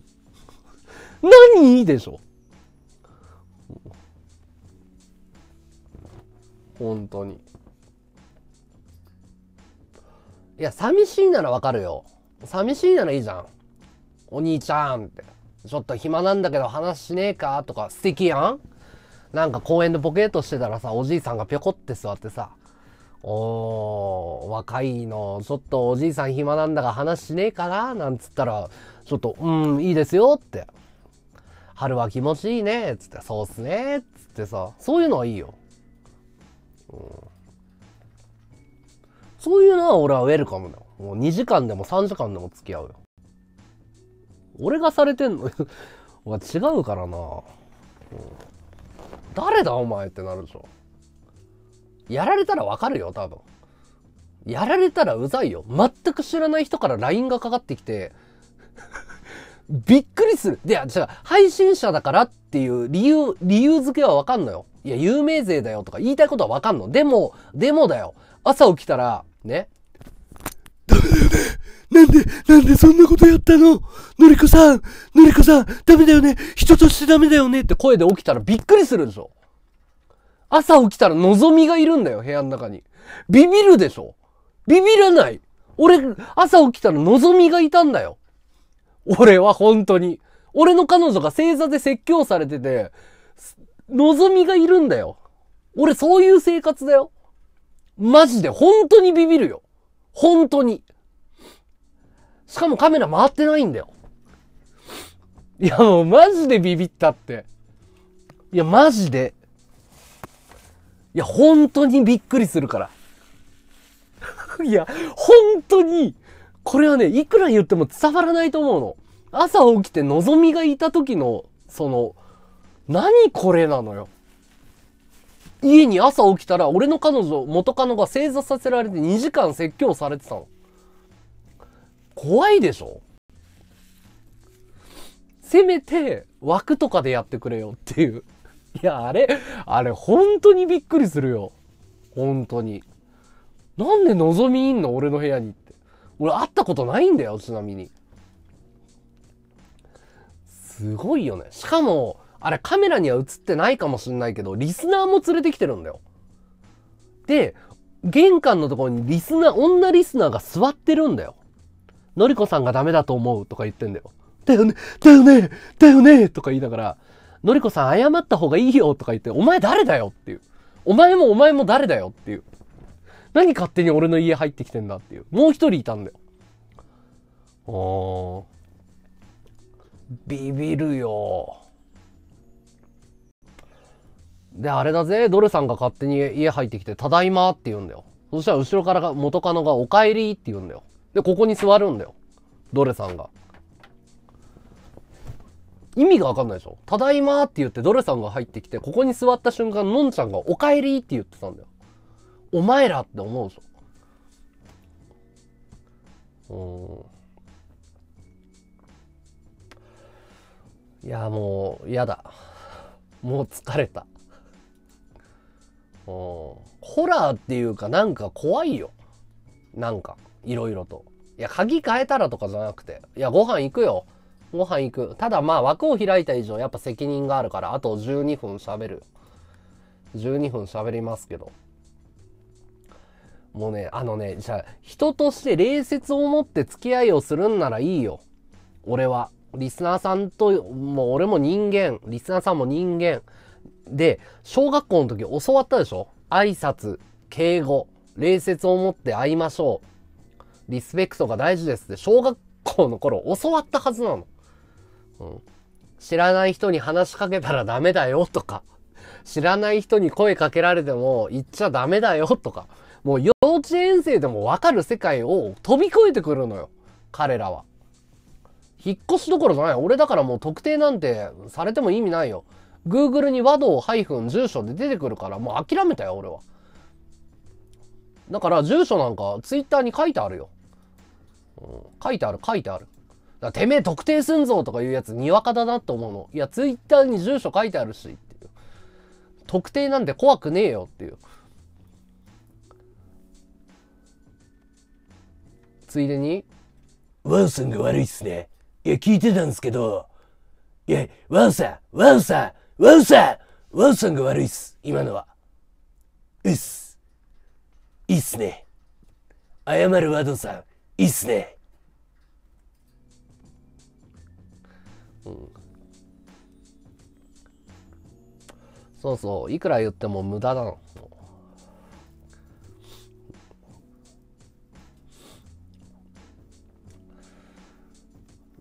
何いいでしょ。本当に。いや、寂しいならわかるよ。寂しいならいいじゃん。お兄ちゃんって。ちょっと暇なんだけど話しねえかとか素敵やんなんか公園でボケーとしてたらさ、おじいさんがぴょこって座ってさ、おー、若いの、ちょっとおじいさん暇なんだが話しねえかななんつったら、ちょっと、うん、いいですよって。春は気持ちいいね、つって、そうっすね、つってさ、そういうのはいいよ。うん、そういうのは俺はウェルカムだよ。もう2時間でも3時間でも付き合うよ。俺がされてんの 違うからな。うん誰だお前ってなるでしょやられたらわかるよ多分やられたらうざいよ全く知らない人から LINE がかかってきて びっくりするで違う配信者だからっていう理由理由付けはわかんのよいや有名税だよとか言いたいことはわかんのでもでもだよ朝起きたらねメだよねなんで、なんでそんなことやったののりこさんのりこさんダメだよね人としてダメだよねって声で起きたらびっくりするでしょ朝起きたら望みがいるんだよ、部屋の中に。ビビるでしょビビらない俺、朝起きたら望みがいたんだよ。俺は本当に。俺の彼女が正座で説教されてて、望みがいるんだよ。俺そういう生活だよ。マジで本当にビビるよ。本当に。しかもカメラ回ってないんだよ。いやもうマジでビビったって。いやマジで。いや本当にびっくりするから。いや本当に、これはね、いくら言っても伝わらないと思うの。朝起きてのぞみがいた時の、その、何これなのよ。家に朝起きたら、俺の彼女、元カノが正座させられて2時間説教されてたの。怖いでしょせめて枠とかでやってくれよっていう。いや、あれ、あれ本当にびっくりするよ。本当に。なんで望みいんの俺の部屋にって。俺会ったことないんだよ、ちなみに。すごいよね。しかも、あれカメラには映ってないかもしんないけど、リスナーも連れてきてるんだよ。で、玄関のところにリスナー、女リスナーが座ってるんだよ。のりこさんがダメだと思うとか言ってんだよ。だよね、だよね、だよねとか言いながら、のりこさん謝った方がいいよとか言って、お前誰だよっていう。お前もお前も誰だよっていう。何勝手に俺の家入ってきてんだっていう。もう一人いたんだよ。おー。ビビるよ。で、あれだぜ、ドルさんが勝手に家入ってきて、ただいまって言うんだよ。そしたら後ろから元カノがお帰りって言うんだよ。で、ここに座るんだよ。ドレさんが。意味がわかんないでしょただいまって言ってドレさんが入ってきて、ここに座った瞬間、のんちゃんがおかえりって言ってたんだよ。お前らって思うでしょ。うん。いや、もう、やだ。もう疲れた。うん。ホラーっていうか、なんか怖いよ。なんか。いろいろと。いや、鍵変えたらとかじゃなくて、いや、ご飯行くよ。ご飯行く。ただまあ枠を開いた以上やっぱ責任があるから、あと12分しゃべる。12分しゃべりますけど。もうね、あのね、じゃあ人として礼節を持って付き合いをするんならいいよ。俺は。リスナーさんと、もう俺も人間。リスナーさんも人間。で、小学校の時教わったでしょ挨拶、敬語、礼節を持って会いましょう。リスペクトが大事ですって小学校の頃教わったはずなの。うん、知らない人に話しかけたらダメだよとか、知らない人に声かけられても言っちゃダメだよとか、もう幼稚園生でもわかる世界を飛び越えてくるのよ。彼らは。引っ越しどころじゃない。俺だからもう特定なんてされても意味ないよ。Google に WAD をハイフン住所で出てくるからもう諦めたよ、俺は。だから住所なんかツイッターに書いてあるよ。うん、書いてある、書いてある。だてめえ特定すんぞとかいうやつにわかだなと思うの。いや、ツイッターに住所書いてあるしっていう。特定なんで怖くねえよっていう。ついでに、ワンさんが悪いっすね。いや、聞いてたんですけど、いや、ワンさん、ワンさん、ワンさん、ワンさんが悪いっす、今のは。うっす。いいっすね。謝るワドさん、いいっすね。うん。そうそう、いくら言っても無駄なの。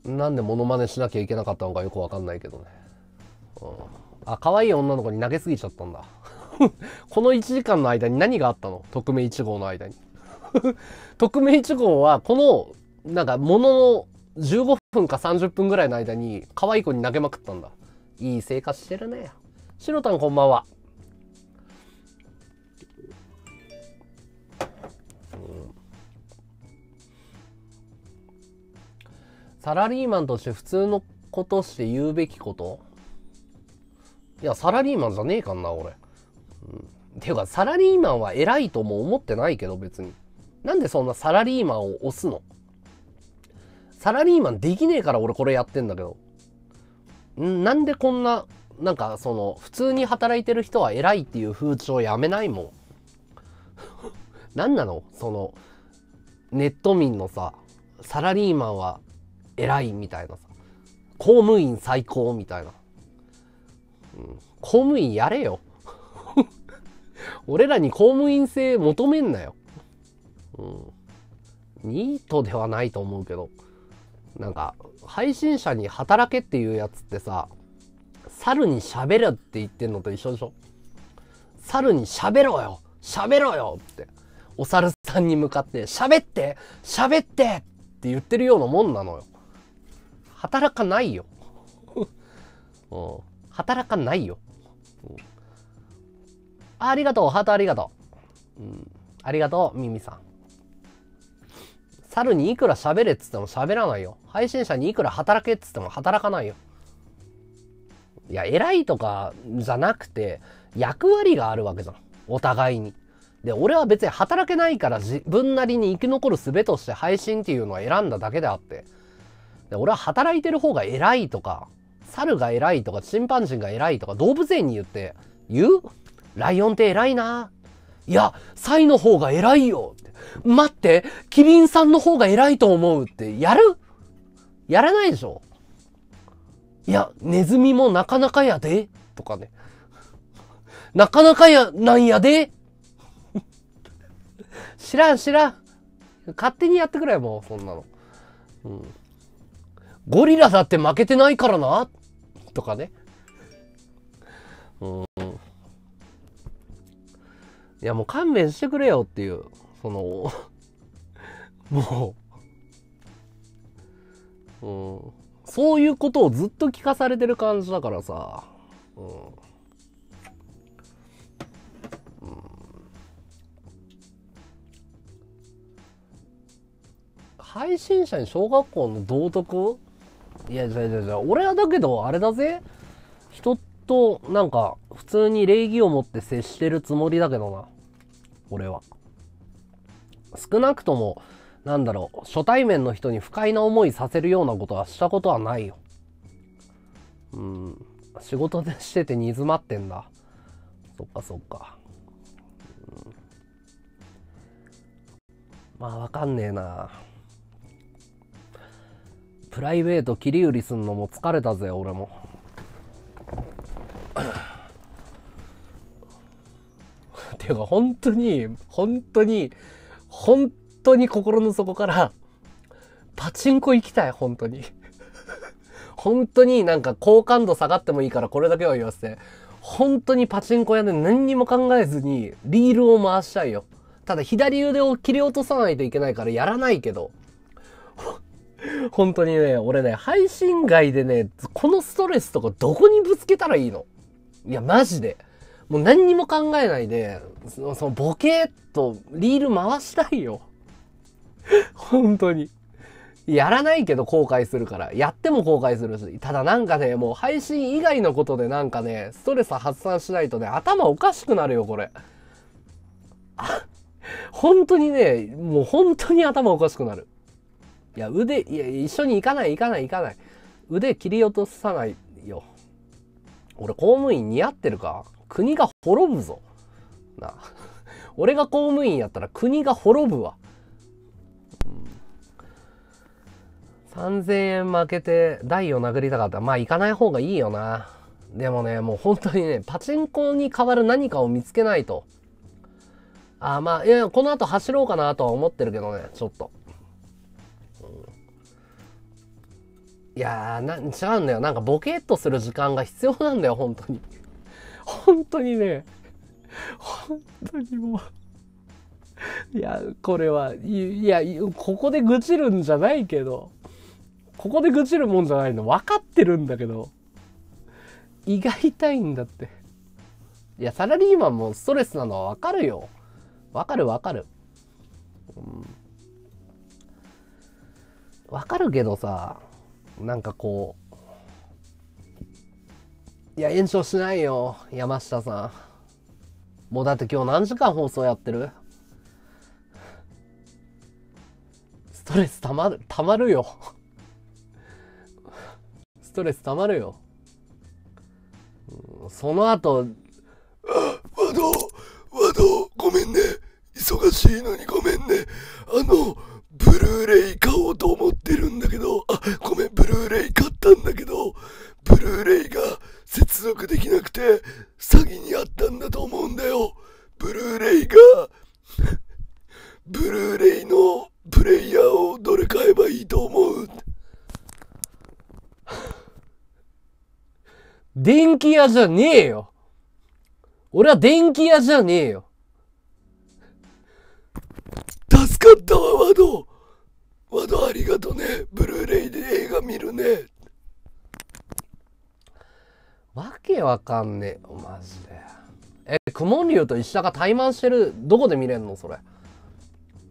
なんでモノマネしなきゃいけなかったのかよくわかんないけどね。うん、あ、可愛い女の子に投げすぎちゃったんだ。この1時間の間に何があったの特命1号の間に。特命1号は、この、なんか、ものの15分か30分ぐらいの間に、可愛い子に投げまくったんだ。いい生活してるね。しのたんこんばんは。サラリーマンとして普通のことして言うべきこといや、サラリーマンじゃねえかんな、俺。ていうか、サラリーマンは偉いとも思ってないけど、別に。なんでそんなサラリーマンを押すのサラリーマンできねえから俺これやってんだけど。んなんでこんな、なんかその、普通に働いてる人は偉いっていう風潮やめないもん。何 なのその、ネット民のさ、サラリーマンは偉いみたいなさ、公務員最高みたいな。うん、公務員やれよ。俺らに公務員制求めんなよ。うん。ニートではないと思うけど。なんか、配信者に働けっていうやつってさ、猿に喋るって言ってんのと一緒でしょ猿に喋ろよ喋ろよって。お猿さんに向かって喋って喋ってって言ってるようなもんなのよ。働かないよ。うん。働かないよ。ありがとう、ハートありがとう。うん、ありがとう、ミミさん。猿にいくら喋れっつっても喋らないよ。配信者にいくら働けっつっても働かないよ。いや、偉いとかじゃなくて、役割があるわけじゃん。お互いに。で、俺は別に働けないから自分なりに生き残る術として配信っていうのは選んだだけであって。で、俺は働いてる方が偉いとか、猿が偉いとか、チンパンジーが偉いとか、動物園に言って、言うライオンって偉いな。いや、サイの方が偉いよ。待って、キリンさんの方が偉いと思うって、やるやらないでしょいや、ネズミもなかなかやで、とかね。なかなかや、なんやで 知らん知らん。勝手にやってくれ、もう、そんなの。うん。ゴリラだって負けてないからな、とかね。うんいやもう勘弁してくれよっていう、その、もう、うん、そういうことをずっと聞かされてる感じだからさ、うん。うん、配信者に小学校の道徳いや、じゃじゃじゃ俺はだけど、あれだぜ。人と、なんか、普通に礼儀を持って接してるつもりだけどな。俺は。少なくとも、なんだろう、初対面の人に不快な思いさせるようなことはしたことはないよ。うん、仕事でしてて煮詰まってんだ。そっかそっか。うん、まあ、わかんねえな。プライベート切り売りすんのも疲れたぜ、俺も。ていうか本当に、本当に、本当に心の底から、パチンコ行きたい、本当に。本当になんか好感度下がってもいいからこれだけは言わせて。本当にパチンコ屋で何にも考えずにリールを回しちゃいよ。ただ左腕を切り落とさないといけないからやらないけど。本当にね、俺ね、配信外でね、このストレスとかどこにぶつけたらいいのいや、マジで。もう何にも考えないで、その、そのボケーっとリール回したいよ。本当に。やらないけど後悔するから。やっても後悔するし。ただなんかね、もう配信以外のことでなんかね、ストレス発散しないとね、頭おかしくなるよ、これ。本当にね、もう本当に頭おかしくなる。いや、腕、いや、一緒に行かない、行かない、行かない。腕切り落とさないよ。俺、公務員似合ってるか国が滅ぶぞ。な俺が公務員やったら国が滅ぶわ。3000円負けて台を殴りたかった。まあ行かない方がいいよな。でもね、もう本当にね、パチンコに代わる何かを見つけないと。あまあ、いや、この後走ろうかなとは思ってるけどね、ちょっと。うん、いやーな、違うんだよ。なんかボケっとする時間が必要なんだよ、本当に。本当にね、本当にもういや、これは、いや、ここで愚痴るんじゃないけど、ここで愚痴るもんじゃないの分かってるんだけど、胃が痛いんだって。いや、サラリーマンもストレスなのは分かるよ。分かる分かる。うん。分かるけどさ、なんかこういや、延長しないよ、山下さん。もうだって今日何時間放送やってるストレスたまる、まるよ。ストレスたまるよ。その後、あ、和道、和道、ごめんね。忙しいのにごめんね。あの、ブルーレイ買おうと思ってるんだけど、あ、ごめん、ブルーレイ買ったんだけど、ブルーレイが、接続できなくて詐欺にあったんだと思うんだよブルーレイがブルーレイのプレイヤーをどれ買えばいいと思う電気屋じゃねえよ俺は電気屋じゃねえよ助かったわワどドワドありがとねブルーレイで映画見るねわけわかんねえマジでえモン竜と石田が怠慢してるどこで見れんのそれ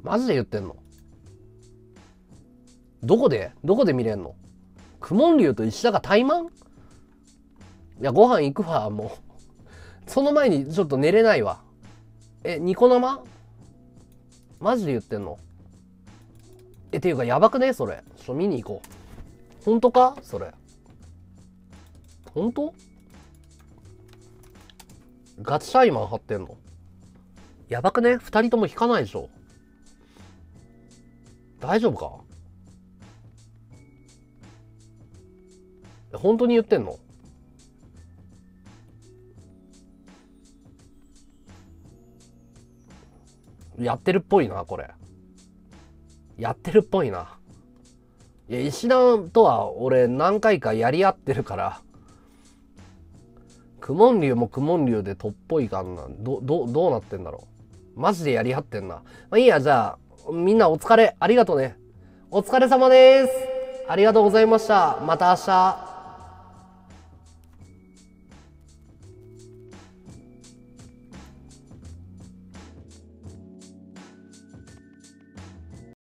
マジで言ってんのどこでどこで見れんのモン竜と石田が怠慢いやご飯行くわもうその前にちょっと寝れないわえニコ生マジで言ってんのえっていうかやばくねそれちょっと見に行こう本当かそれ本当ガチシイマン張ってんのやばくね二人とも引かないでしょ大丈夫か本当に言ってんのやってるっぽいな、これ。やってるっぽいな。いや、石段とは俺何回かやり合ってるから、クモン流もクモン流でとっぽいかんな。ど、ど、どうなってんだろう。マジでやりはってんな。まあ、いいや、じゃあ、みんなお疲れ。ありがとうね。お疲れ様です。ありがとうございました。また明日。